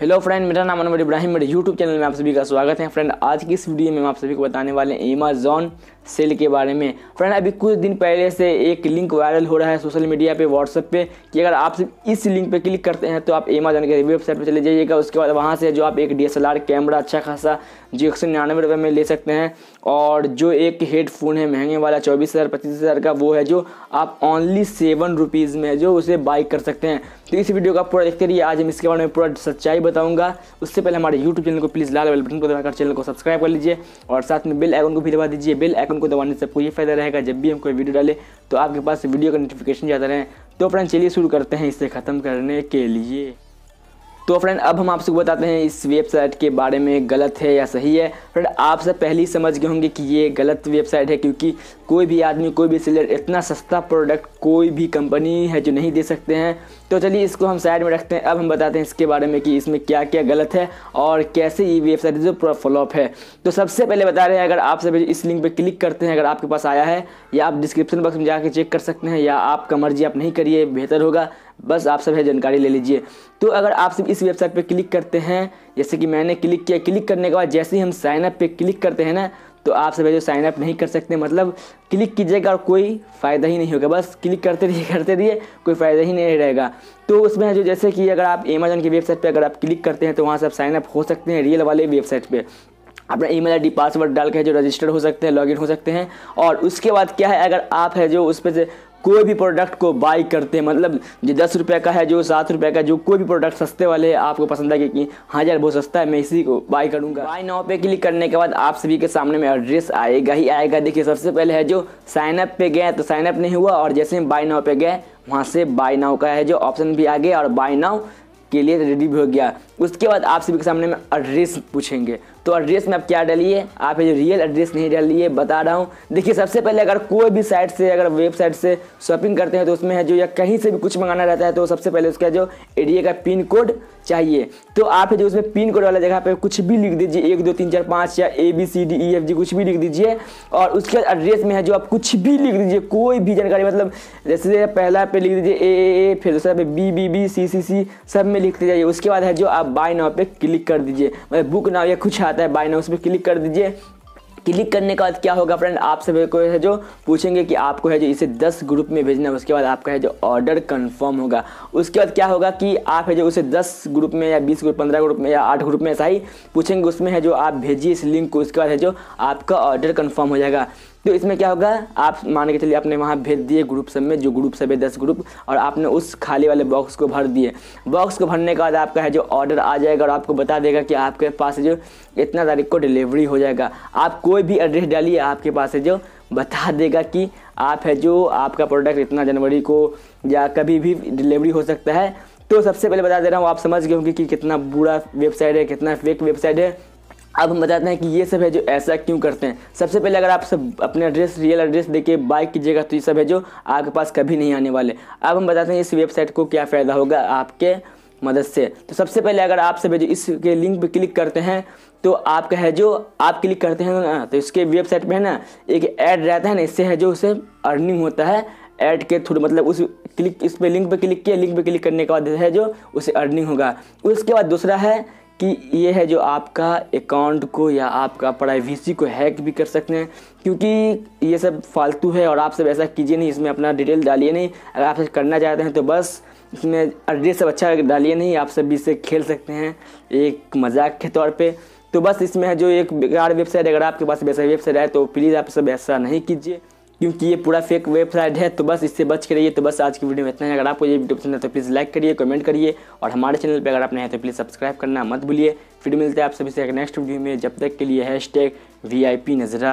hello friend मेरा नाम अनवर इब्राहिम मेरे यूट्यूब चैनल में आप सभी का स्वागत है फ्रेंड आज की इस वीडियो में हम आप सभी को बताने वाले हैं अमेजोन सेल के बारे में फ्रेंड अभी कुछ दिन पहले से एक लिंक वायरल हो रहा है सोशल मीडिया पे व्हाट्सएप पे कि अगर आप सिर्फ इस लिंक पे क्लिक करते हैं तो आप अमेजन के वेबसाइट पे चले जाइएगा उसके बाद वहाँ से जो आप एक डी कैमरा अच्छा खासा जो एक सौ निन्यानवे में ले सकते हैं और जो एक हेडफोन है महंगे वाला चौबीस हज़ार पच्चीस हज़ार का वो है जो आप ऑनली सेवन रुपीज़ में जो उसे बाई कर सकते हैं तो इस वीडियो का पूरा देखते रहिए आज हम इसके बारे में पूरा सच्चाई बताऊंगा उससे पहले हमारे यूट्यूब चैनल को प्लीज़ लाल बेल बटन को दबाकर चैनल को सब्सक्राइब कर लीजिए और साथ में बेल आइकन को भी दबा दीजिए बेल आइकन बटन को दबाने से आपको ये फायदा रहेगा जब भी हम कोई वीडियो डालें तो आपके पास वीडियो का नोटिफिकेशन ज़्यादा रहे तो फ्रेंड चलिए शुरू करते हैं इसे ख़त्म करने के लिए तो फ्रेंड अब हम आपसे बताते हैं इस वेबसाइट के बारे में गलत है या सही है फ्रेंड आप सब पहले ही समझ गए होंगे कि ये गलत वेबसाइट है क्योंकि कोई भी आदमी कोई भी सेलर इतना सस्ता प्रोडक्ट कोई भी कंपनी है जो नहीं दे सकते हैं तो चलिए इसको हम साइड में रखते हैं अब हम बताते हैं इसके बारे में कि इसमें क्या क्या गलत है और कैसे ये वेबसाइट जो पूरा फ्लॉप है तो सबसे पहले बता रहे हैं अगर आप सब इस लिंक पर क्लिक करते हैं अगर आपके पास आया है या आप डिस्क्रिप्शन बॉक्स में जाकर चेक कर सकते हैं या आपका मर्जी आप नहीं करिए बेहतर होगा बस आप सब है जानकारी ले लीजिए तो अगर आप सब इस वेबसाइट पर क्लिक करते हैं जैसे कि मैंने क्लिक किया क्लिक करने के बाद जैसे ही हम साइनअप पर क्लिक करते हैं ना तो आप सब जो साइनअप नहीं कर सकते मतलब क्लिक कीजिएगा और कोई फ़ायदा ही नहीं होगा बस क्लिक करते रहिए करते रहिए कोई फ़ायदा ही नहीं रहेगा तो उसमें जो जैसे कि अगर आप अमेजोन की वेबसाइट पर अगर आप क्लिक करते हैं तो वहाँ से आप साइनअप हो सकते हैं रियल वाले वेबसाइट पर अपना ईमेल आईडी पासवर्ड डाल के जो रजिस्टर हो सकते हैं लॉगिन हो सकते हैं और उसके बाद क्या है अगर आप है जो उस पर से कोई भी प्रोडक्ट को बाई करते हैं मतलब जो दस रुपये का है जो सात रुपये का जो कोई भी प्रोडक्ट सस्ते वाले है आपको पसंद है कि हाँ यार बहुत सस्ता है मैं इसी को बाई करूँगा बाई नाव पे क्लिक करने के बाद आप सभी के सामने में एड्रेस आएगा ही आएगा देखिए सबसे पहले है जो साइनअप पे गए तो साइनअप नहीं हुआ और जैसे हम बाई नाव पे गए वहाँ से बाय नाव का है जो ऑप्शन भी आ गया और बाय नाव के लिए रेडी भी हो गया उसके बाद आप सभी के सामने में एड्रेस पूछेंगे तो एड्रेस में आप क्या डालिए आप ये रियल एड्रेस नहीं डालिए बता रहा हूँ देखिए सबसे पहले अगर कोई भी साइट से अगर वेबसाइट से शॉपिंग करते हैं तो उसमें है जो या कहीं से भी कुछ मंगाना रहता है तो सबसे पहले उसका जो एरिया का पिन कोड चाहिए तो आप जो उसमें पिन कोड वाला जगह पर कुछ भी लिख दीजिए एक दो तीन चार पाँच या A B C D E F G कुछ भी लिख दीजिए और उसके एड्रेस में है जो आप कुछ भी लिख दीजिए कोई भी जानकारी मतलब जैसे पहला पे लिख दीजिए ए ए ए फिर दूसरा पे B B B C C C सब में लिखते जाइए उसके बाद है जो आप बाय नाव पे क्लिक कर दीजिए मतलब बुक नाव या कुछ आता है बाय नाव उस पर क्लिक कर दीजिए क्लिक करने के बाद क्या होगा फ्रेंड आप सभी को है जो पूछेंगे कि आपको है जो इसे 10 ग्रुप में भेजना है उसके बाद आपका है जो ऑर्डर कंफर्म होगा उसके बाद क्या होगा कि आप है जो उसे 10 ग्रुप में या 20 ग्रुप 15 ग्रुप में या 8 ग्रुप में ऐसा ही पूछेंगे उसमें है जो आप भेजिए इस लिंक को उसके बाद है जो आपका ऑर्डर कन्फर्म हो जाएगा तो इसमें क्या होगा आप मान के चलिए आपने वहाँ भेज दिए ग्रुप सब में जो ग्रुप सब है दस ग्रुप और आपने उस खाली वाले बॉक्स को भर दिए बॉक्स को भरने के बाद आपका है जो ऑर्डर आ जाएगा और आपको बता देगा कि आपके पास जो इतना तारीख को डिलीवरी हो जाएगा आप कोई भी एड्रेस डालिए आपके पास है जो बता देगा कि आप है जो आपका प्रोडक्ट इतना जनवरी को या कभी भी डिलीवरी हो सकता है तो सबसे पहले बता दे रहा हूँ आप समझ गए होंगे कि कितना बुरा वेबसाइट है कितना फेक वेबसाइट है अब हम बताते हैं कि ये सब है जो ऐसा क्यों करते हैं सबसे पहले अगर आप सब अपने एड्रेस रियल एड्रेस देके बाइक कीजिएगा तो ये सब है जो आपके पास कभी नहीं आने वाले अब हम बताते हैं इस वेबसाइट को क्या फ़ायदा होगा आपके मदद से तो सबसे पहले अगर आप सब जो इसके लिंक पर क्लिक करते हैं तो आपका है जो आप क्लिक करते हैं ना तो इसके वेबसाइट पर है ना एक ऐड रहता है ना इससे है जो उसे अर्निंग होता है ऐड के थ्रू मतलब उस क्लिक इस पर लिंक पर क्लिक किया लिंक पर क्लिक करने के बाद है जो उसे अर्निंग होगा उसके बाद दूसरा है कि ये है जो आपका अकाउंट को या आपका प्राइवेसी को हैक भी कर सकते हैं क्योंकि ये सब फालतू है और आप सब ऐसा कीजिए नहीं इसमें अपना डिटेल डालिए नहीं अगर आप करना चाहते हैं तो बस इसमें एड्रेस सब अच्छा डालिए नहीं आप सब इसे खेल सकते हैं एक मजाक के तौर पे तो बस इसमें है जो एक बेकार वेबसाइट अगर आपके पास वैसा वेबसाइट है तो प्लीज़ आप सब ऐसा नहीं कीजिए क्योंकि ये पूरा फेक वेबसाइट है तो बस इससे बच के रहिए तो बस आज की वीडियो में इतना ही अगर आपको ये वीडियो पसंद है तो प्लीज़ लाइक करिए कमेंट करिए और हमारे चैनल पर अगर आप नए हैं तो प्लीज़ सब्सक्राइब करना मत भूलिए फिर मिलते हैं आप सभी से नेक्स्ट वीडियो में जब तक के लिए hashtag V I P नजरा